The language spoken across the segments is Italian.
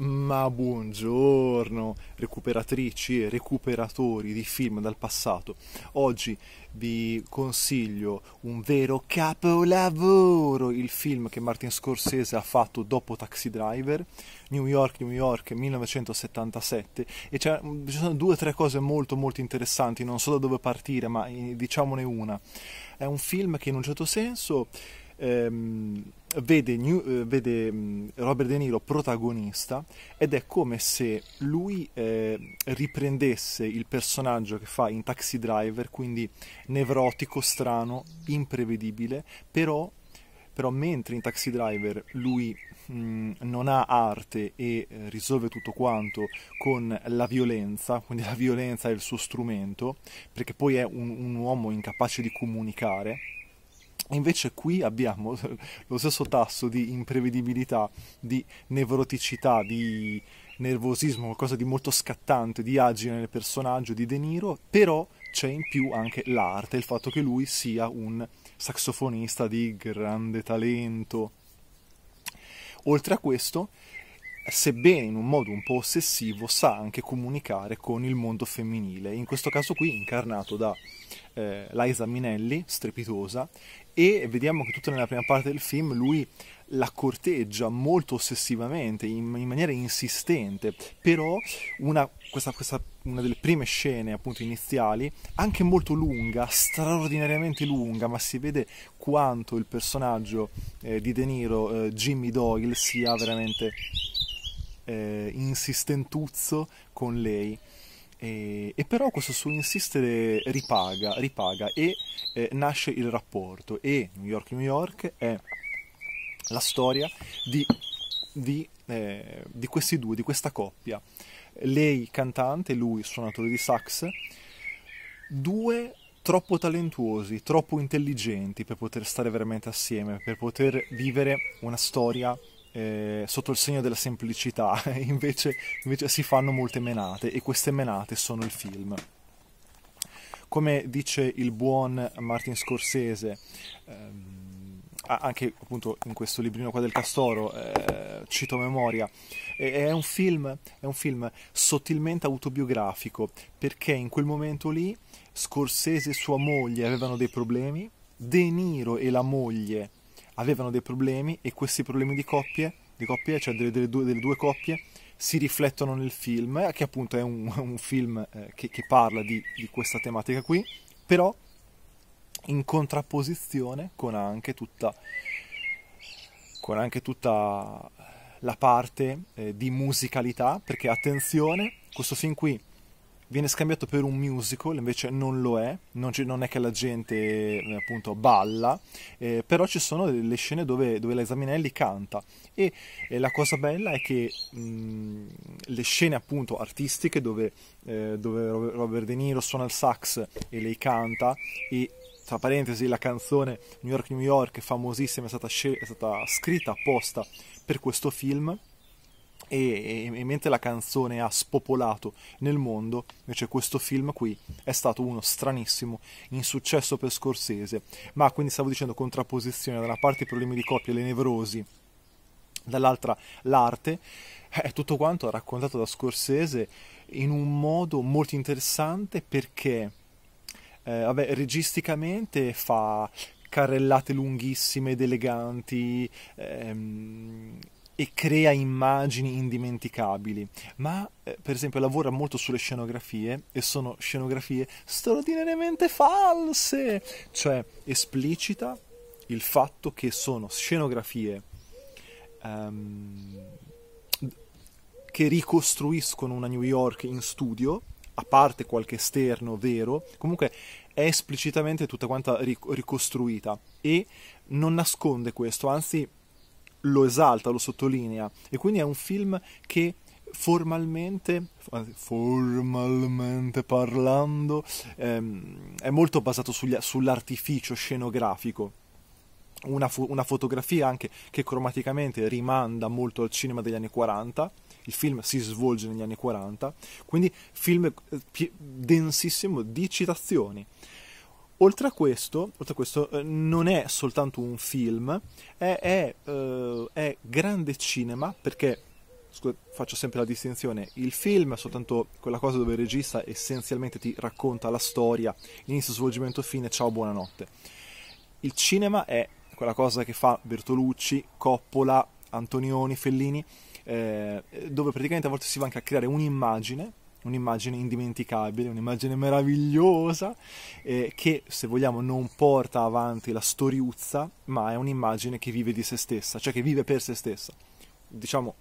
Ma buongiorno, recuperatrici e recuperatori di film dal passato. Oggi vi consiglio un vero capolavoro, il film che Martin Scorsese ha fatto dopo Taxi Driver, New York, New York 1977 e mm, ci sono due o tre cose molto molto interessanti, non so da dove partire, ma eh, diciamone una. È un film che in un certo senso ehm, vede, New, eh, vede, mm, Robert De Niro protagonista ed è come se lui eh, riprendesse il personaggio che fa in Taxi Driver, quindi nevrotico, strano, imprevedibile, però, però mentre in Taxi Driver lui mm, non ha arte e eh, risolve tutto quanto con la violenza, quindi la violenza è il suo strumento, perché poi è un, un uomo incapace di comunicare, invece qui abbiamo lo stesso tasso di imprevedibilità, di nevroticità, di nervosismo, qualcosa di molto scattante, di agile nel personaggio di De Niro, però c'è in più anche l'arte, il fatto che lui sia un saxofonista di grande talento. Oltre a questo, sebbene in un modo un po' ossessivo, sa anche comunicare con il mondo femminile, in questo caso qui incarnato da eh, Liza Minelli, strepitosa, e vediamo che tutta nella prima parte del film lui la corteggia molto ossessivamente, in, in maniera insistente, però una, questa, questa, una delle prime scene appunto iniziali, anche molto lunga, straordinariamente lunga, ma si vede quanto il personaggio eh, di De Niro, eh, Jimmy Doyle, sia veramente eh, insistentuzzo con lei. E, e, però questo suo insistere ripaga, ripaga e eh, nasce il rapporto e New York New York è la storia di, di, eh, di questi due, di questa coppia, lei cantante, lui suonatore di sax, due troppo talentuosi, troppo intelligenti per poter stare veramente assieme, per poter vivere una storia eh, sotto il segno della semplicità, invece, invece si fanno molte menate e queste menate sono il film. Come dice il buon Martin Scorsese, ehm, anche appunto in questo librino qua del Castoro, eh, cito a memoria, è un, film, è un film sottilmente autobiografico perché in quel momento lì Scorsese e sua moglie avevano dei problemi, De Niro e la moglie avevano dei problemi e questi problemi di coppie, di coppie cioè delle, delle, due, delle, due, coppie, si riflettono nel film, che appunto è un, un film eh, che, che, parla di, di questa tematica qui, però in contrapposizione con anche tutta, con anche tutta la parte eh, di musicalità, perché attenzione, questo film qui viene scambiato per un musical, invece non lo è, non, c- non è che la gente eh, appunto balla, eh, però ci sono delle scene dove, dove la Esaminelli canta e eh, la cosa bella è che mh, mm, le scene appunto artistiche dove, eh, dove Robert De Niro suona il sax e lei canta e tra parentesi la canzone New York New York famosissima è stata, sc- è stata scritta apposta per questo film e, e, mentre la canzone ha spopolato nel mondo, invece questo film qui è stato uno stranissimo insuccesso per Scorsese, ma quindi stavo dicendo contrapposizione, da una parte i problemi di coppia, le nevrosi, dall'altra l'arte, è eh, tutto quanto raccontato da Scorsese in un modo molto interessante perché... Eh, vabbè, registicamente fa carrellate lunghissime ed eleganti, ehm, e crea immagini indimenticabili, ma eh, per esempio lavora molto sulle scenografie e sono scenografie straordinariamente false, cioè esplicita il fatto che sono scenografie um, che ricostruiscono una New York in studio, a parte qualche esterno vero, comunque è esplicitamente tutta quanta ric- ricostruita e non nasconde questo, anzi lo esalta, lo sottolinea e quindi è un film che formalmente, formalmente parlando, ehm, è molto basato sugli, sull'artificio scenografico. Una, fo- una, fotografia anche che cromaticamente rimanda molto al cinema degli anni 40. Il film si svolge negli anni 40, quindi film eh, densissimo di citazioni. Oltre a questo, oltre a questo eh, non è soltanto un film, è, è, eh, è grande cinema perché faccio sempre la distinzione, il film è soltanto quella cosa dove il regista essenzialmente ti racconta la storia, inizio, svolgimento, fine, ciao, buonanotte. Il cinema è quella cosa che fa Bertolucci, Coppola, Antonioni, Fellini, eh, dove praticamente a volte si va anche a creare un'immagine un'immagine indimenticabile, un'immagine meravigliosa eh, che se vogliamo non porta avanti la storiuzza, ma è un'immagine che vive di se stessa, cioè che vive per se stessa. Diciamo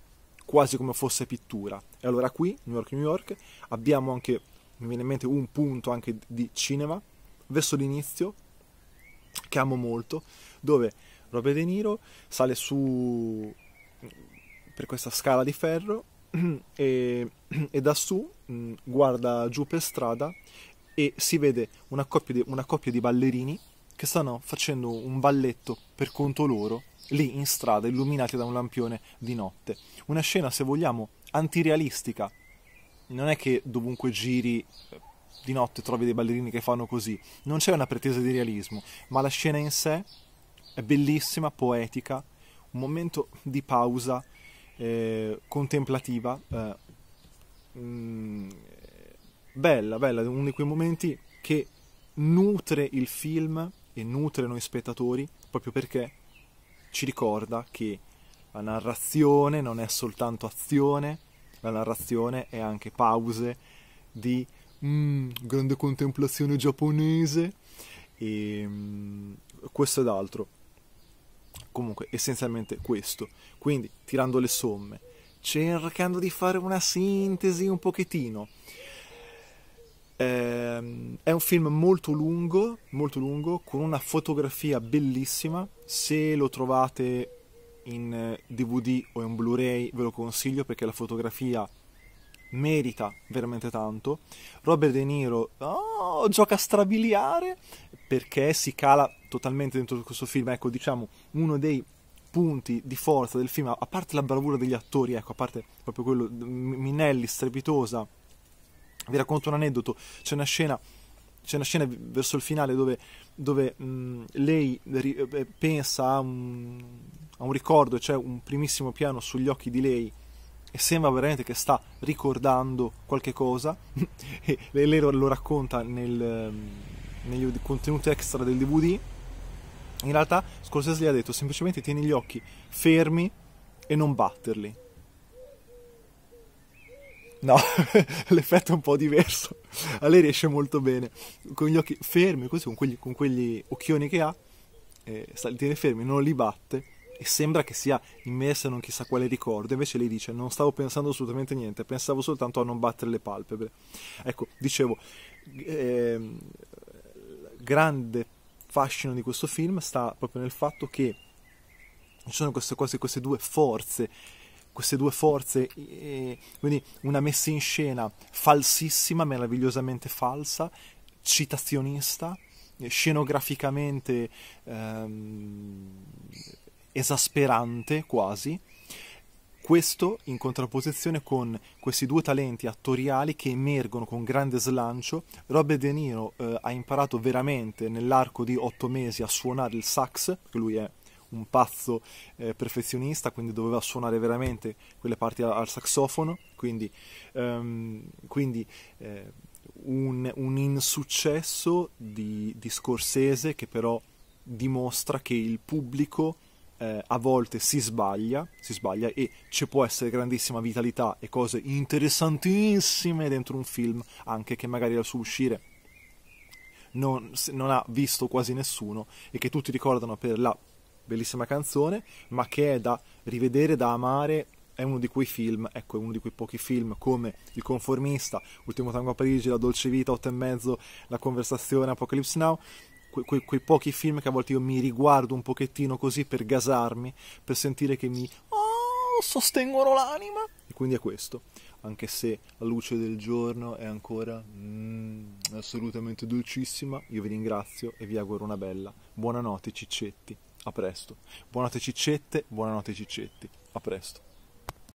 quasi come fosse pittura. E allora qui, New York, New York, abbiamo anche, mi viene in mente un punto anche di cinema, verso l'inizio, che amo molto, dove Robert De Niro sale su per questa scala di ferro e, e, da su mh, mm, guarda giù per strada e si vede una coppia, di, una coppia, di, ballerini che stanno facendo un balletto per conto loro lì in strada illuminati da un lampione di notte. Una scena, se vogliamo, antirealistica. Non è che dovunque giri eh, di notte trovi dei ballerini che fanno così, non c'è una pretesa di realismo, ma la scena in sé è bellissima, poetica, un momento di pausa, eh, contemplativa, eh, mh, mm, bella, bella, uno di quei momenti che nutre il film e nutre noi spettatori proprio perché ci ricorda che la narrazione non è soltanto azione, la narrazione è anche pause di mm, grande contemplazione giapponese e mm, questo ed altro. Comunque, essenzialmente questo. Quindi, tirando le somme, cercando di fare una sintesi un pochettino. Eh, è un film molto lungo, molto lungo, con una fotografia bellissima. Se lo trovate in DVD o in Blu-ray ve lo consiglio perché la fotografia merita veramente tanto. Robert De Niro oh, gioca strabiliare perché si cala totalmente dentro questo film. Ecco, diciamo, uno dei punti di forza del film, a parte la bravura degli attori, ecco, a parte proprio quello, Minelli strepitosa, vi racconto un aneddoto, c'è una scena, c'è una scena verso il finale dove, dove mh, lei ri- eh, pensa a un, a un ricordo, c'è cioè un primissimo piano sugli occhi di lei e sembra veramente che sta ricordando qualche cosa e lei lo racconta nel, ehm, negli contenuti extra del DVD in realtà Scorsese gli ha detto semplicemente tieni gli occhi fermi e non batterli. No, l'effetto è un po' diverso. A lei riesce molto bene. Con gli occhi fermi, così con quegli, con quegli occhioni che ha, eh, li tiene fermi, non li batte e sembra che sia immersa in un chissà quale ricordo. Invece lei dice: Non stavo pensando assolutamente niente, pensavo soltanto a non battere le palpebre. Ecco, dicevo, eh, grande fascino di questo film sta proprio nel fatto che ci sono queste cose, queste due forze, queste due forze, eh, quindi una messa in scena falsissima, meravigliosamente falsa, citazionista, eh, scenograficamente ehm, esasperante quasi, questo in contrapposizione con questi due talenti attoriali che emergono con grande slancio. Robert De Niro eh, ha imparato veramente nell'arco di otto mesi a suonare il sax, perché lui è un pazzo eh, perfezionista, quindi doveva suonare veramente quelle parti al, al saxofono, quindi, um, quindi eh, un, un, insuccesso di, di Scorsese che però dimostra che il pubblico eh, a volte si sbaglia, si sbaglia e ci può essere grandissima vitalità e cose interessantissime dentro un film, anche che magari al suo uscire non, non ha visto quasi nessuno e che tutti ricordano per la bellissima canzone, ma che è da rivedere, da amare è uno di quei film, ecco, è uno di quei pochi film come Il Conformista, Ultimo Tango a Parigi, La Dolce Vita, 8 e mezzo, La Conversazione, Apocalypse Now, quei, quei, pochi film che a volte io mi riguardo un pochettino così per gasarmi, per sentire che mi oh, sostengono l'anima. E quindi è questo, anche se la luce del giorno è ancora mm, assolutamente dolcissima, io vi ringrazio e vi auguro una bella. Buonanotte ciccetti, a presto. Buonanotte ciccette, buonanotte ciccetti, a presto.